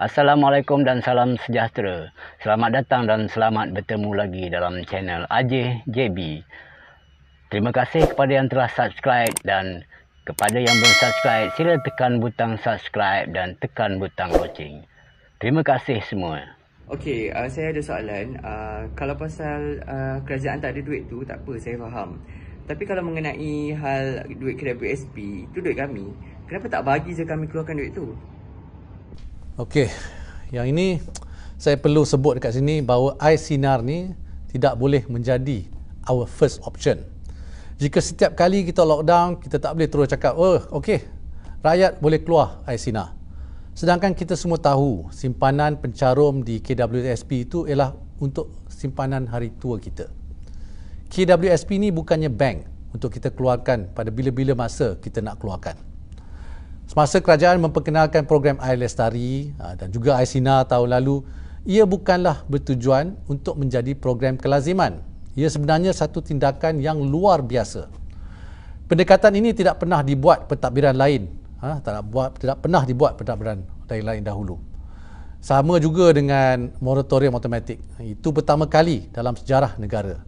Assalamualaikum dan salam sejahtera. Selamat datang dan selamat bertemu lagi dalam channel AJ JB. Terima kasih kepada yang telah subscribe dan kepada yang belum subscribe, sila tekan butang subscribe dan tekan butang loceng. Terima kasih semua. Okay, uh, saya ada soalan. Uh, kalau pasal uh, kerajaan tak ada duit tu, tak apa, saya faham. Tapi kalau mengenai hal duit KWSP, itu duit kami. Kenapa tak bagi je kami keluarkan duit tu? Okey, yang ini saya perlu sebut dekat sini bahawa air sinar ni tidak boleh menjadi our first option. Jika setiap kali kita lockdown, kita tak boleh terus cakap, oh, okey, rakyat boleh keluar air sinar. Sedangkan kita semua tahu simpanan pencarum di KWSP itu ialah untuk simpanan hari tua kita. KWSP ni bukannya bank untuk kita keluarkan pada bila-bila masa kita nak keluarkan. Semasa kerajaan memperkenalkan program Air Lestari ah, dan juga Air Sinar tahun lalu, ia bukanlah bertujuan untuk menjadi program kelaziman. Ia sebenarnya satu tindakan yang luar biasa. Pendekatan ini tidak pernah dibuat pentadbiran lain. Ha, tidak, buat, tidak pernah dibuat pentadbiran lain, lain dahulu. Sama juga dengan moratorium automatik. Itu pertama kali dalam sejarah negara.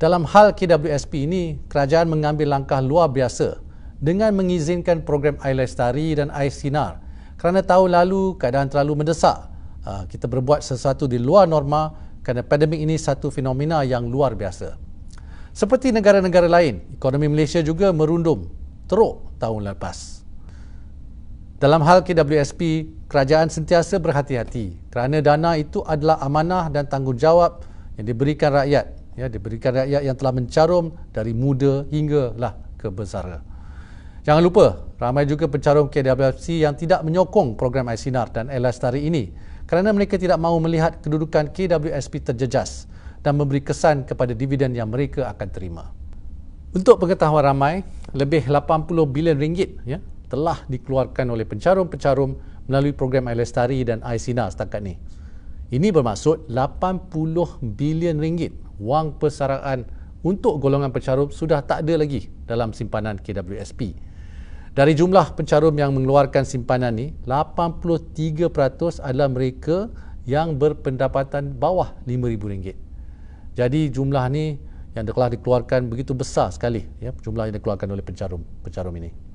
Dalam hal KWSP ini, kerajaan mengambil langkah luar biasa dengan mengizinkan program iLestari dan iSinar kerana tahun lalu keadaan terlalu mendesak. Uh, kita berbuat sesuatu di luar norma kerana pandemik ini satu fenomena yang luar biasa. Seperti negara-negara lain, ekonomi Malaysia juga merundum teruk tahun lepas. Dalam hal KWSP, kerajaan sentiasa berhati-hati kerana dana itu adalah amanah dan tanggungjawab yang diberikan rakyat, ya diberikan rakyat yang telah mencarum dari muda hinggalah kebesaran. Jangan lupa, ramai juga pencarum KWFC yang tidak menyokong program Aisinar dan Air Lestari ini kerana mereka tidak mahu melihat kedudukan KWSP terjejas dan memberi kesan kepada dividen yang mereka akan terima. Untuk pengetahuan ramai, lebih 80 bilion ringgit ya, telah dikeluarkan oleh pencarum-pencarum melalui program Air dan Aisinar setakat ini. Ini bermaksud 80 bilion ringgit wang persaraan untuk golongan pencarum sudah tak ada lagi dalam simpanan KWSP. Dari jumlah pencarum yang mengeluarkan simpanan ini 83% adalah mereka yang berpendapatan bawah RM5,000. Jadi jumlah ini yang telah dikeluarkan begitu besar sekali ya, jumlah yang dikeluarkan oleh pencarum pencarum ini.